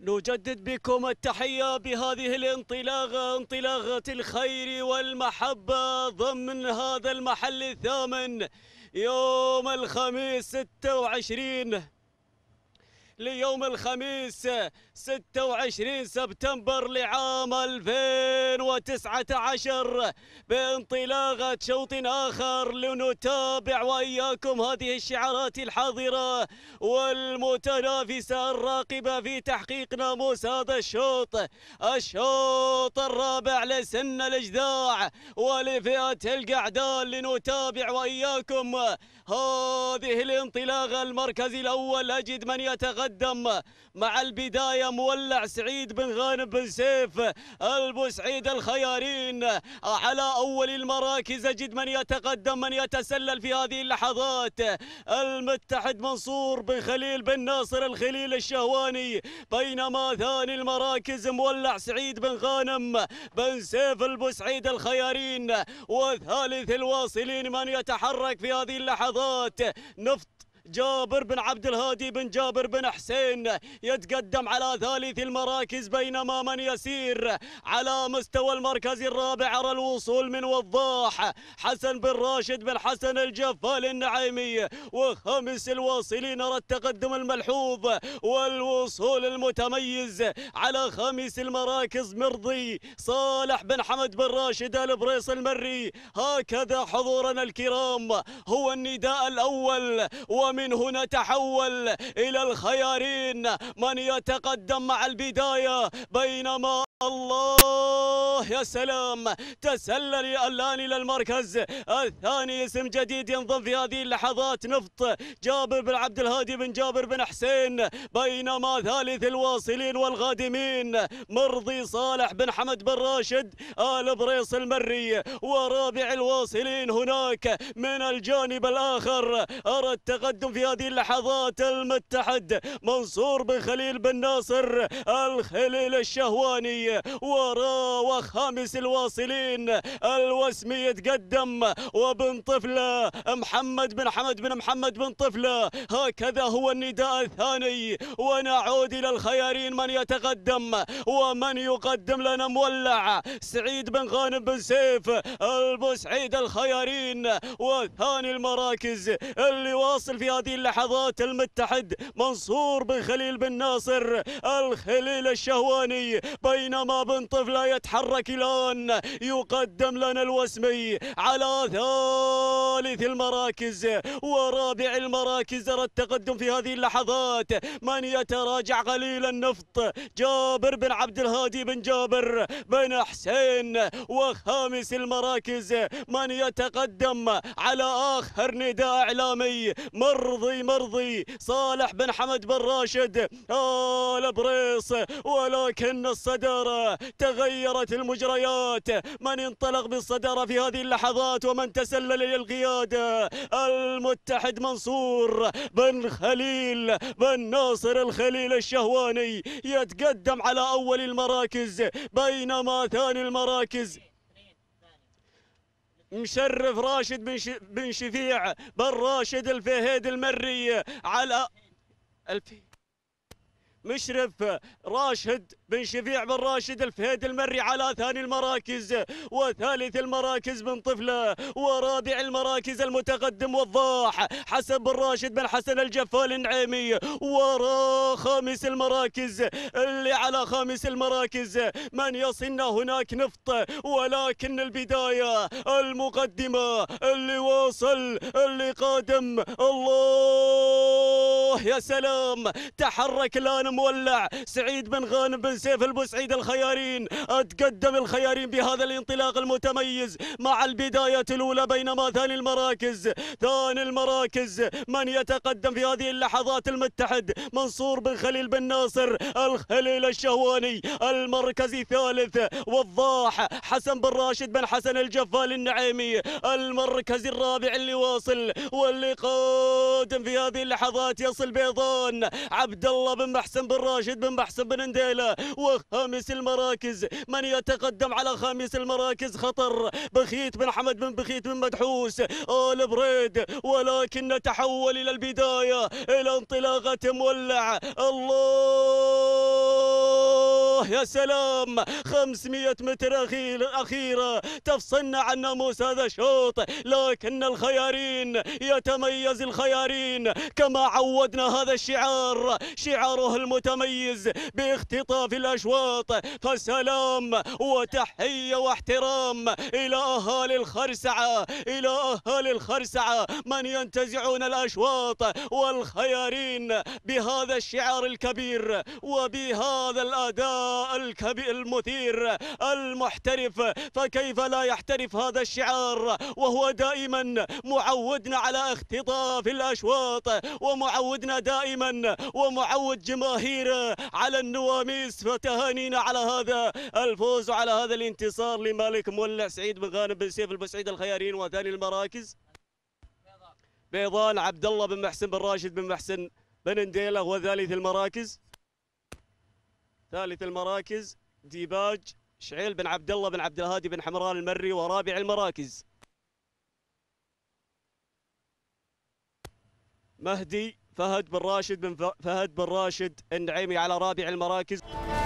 نجدد بكم التحية بهذه الانطلاقة انطلاقة الخير والمحبة ضمن هذا المحل الثامن يوم الخميس 26 ليوم الخميس 26 سبتمبر لعام 2019 بانطلاقة شوط آخر لنتابع وإياكم هذه الشعارات الحاضرة والمتنافسة الراقبة في تحقيق ناموس هذا الشوط الشوط الرابع لسن الإجداع ولفئة القعدان لنتابع وإياكم هذه الانطلاقة المركز الأول أجد من يتغير يتقدم مع البداية مولع سعيد بن غانم بن سيف البوسعيد الخيارين على أول المراكز أجد من يتقدم من يتسلل في هذه اللحظات المتحد منصور بن خليل بن ناصر الخليل الشهواني بينما ثاني المراكز مولع سعيد بن غانم بن سيف البوسعيد الخيارين وثالث الواصلين من يتحرك في هذه اللحظات نفط جابر بن عبد الهادي بن جابر بن حسين يتقدم على ثالث المراكز بينما من يسير على مستوى المركز الرابع على الوصول من وضاح حسن بن راشد بن حسن الجفال النعيمي وخامس الواصلين على التقدم الملحوظ والوصول المتميز على خامس المراكز مرضي صالح بن حمد بن راشد البريص المري هكذا حضورنا الكرام هو النداء الأول ومن ومن هنا تحول إلى الخيارين من يتقدم مع البداية بينما الله يا سلام تسلل الان الى المركز الثاني اسم جديد ينضم في هذه اللحظات نفط جابر بن عبد الهادي بن جابر بن حسين بينما ثالث الواصلين والغادمين مرضي صالح بن حمد بن راشد ال بريص المري ورابع الواصلين هناك من الجانب الاخر ارى التقدم في هذه اللحظات المتحد منصور بن خليل بن ناصر الخليل الشهواني وراه وخامس الواصلين الوسمي يتقدم وبن طفله محمد بن حمد بن محمد بن طفله هكذا هو النداء الثاني ونعود الى الخيارين من يتقدم ومن يقدم لنا مولع سعيد بن غانم بن سيف البوسعيد الخيارين وثاني المراكز اللي واصل في هذه اللحظات المتحد منصور بن خليل بن ناصر الخليل الشهواني بين بينما بن طفلة يتحرك الآن يقدم لنا الوسمي على ثالث المراكز ورابع المراكز ترى التقدم في هذه اللحظات من يتراجع قليلا نفط جابر بن عبد الهادي بن جابر بن حسين وخامس المراكز من يتقدم على آخر نداء إعلامي مرضي مرضي صالح بن حمد بن راشد آل بريص ولكن الصدى الصدارة تغيرت المجريات من انطلق بالصدارة في هذه اللحظات ومن تسلل للقيادة المتحد منصور بن خليل بن ناصر الخليل الشهواني يتقدم على أول المراكز بينما ثاني المراكز مشرف راشد بن, ش... بن شفيع بن راشد الفهيد المري على الف... مشرف راشد بن شفيع بن راشد الفهيد المري على ثاني المراكز وثالث المراكز بن طفلة ورابع المراكز المتقدم وضاح حسن بن راشد بن حسن الجفال النعيمي ورا خامس المراكز اللي على خامس المراكز من يصلنا هناك نفط ولكن البداية المقدمة اللي واصل اللي قادم الله يا سلام تحرك الآن المولع سعيد بن غانم بن سيف البوسعيد الخيارين اتقدم الخيارين بهذا الانطلاق المتميز مع البداية الأولى بينما ثاني المراكز ثاني المراكز من يتقدم في هذه اللحظات المتحد منصور بن خليل بن ناصر الخليل الشهواني المركز الثالث وضاح حسن بن راشد بن حسن الجفال النعيمي المركز الرابع اللي واصل واللي قادم في هذه اللحظات يصل بيضان عبد الله بن محسن بن راشد بن بحسن بن نديلة وخامس المراكز من يتقدم على خامس المراكز خطر بخيت بن حمد بن بخيت بن مدحوس آل بريد ولكن نتحول إلى البداية إلى انطلاقة مولع الله الله يا سلام 500 متر أخيرة تفصلنا عن ناموس هذا الشوط لكن الخيارين يتميز الخيارين كما عودنا هذا الشعار شعاره المتميز باختطاف الأشواط فسلام وتحية واحترام إلى أهالي الخرسعة إلى أهالي الخرسعة من ينتزعون الأشواط والخيارين بهذا الشعار الكبير وبهذا الأداء الكبير المثير المحترف فكيف لا يحترف هذا الشعار وهو دائما معودنا على اختطاف الأشواط ومعودنا دائما ومعود جماهير على النواميس فتهانينا على هذا الفوز وعلى هذا الانتصار لمالك مولع سعيد بن غانم بن سيف البسعيد الخيارين وثاني المراكز بيضان عبد الله بن محسن بن راشد بن محسن بن نديله وثالث المراكز ثالث المراكز ديباج شعيل بن عبد الله بن عبد الهادي بن حمران المري ورابع المراكز مهدي فهد بن راشد بن فهد بن راشد النعيمي على رابع المراكز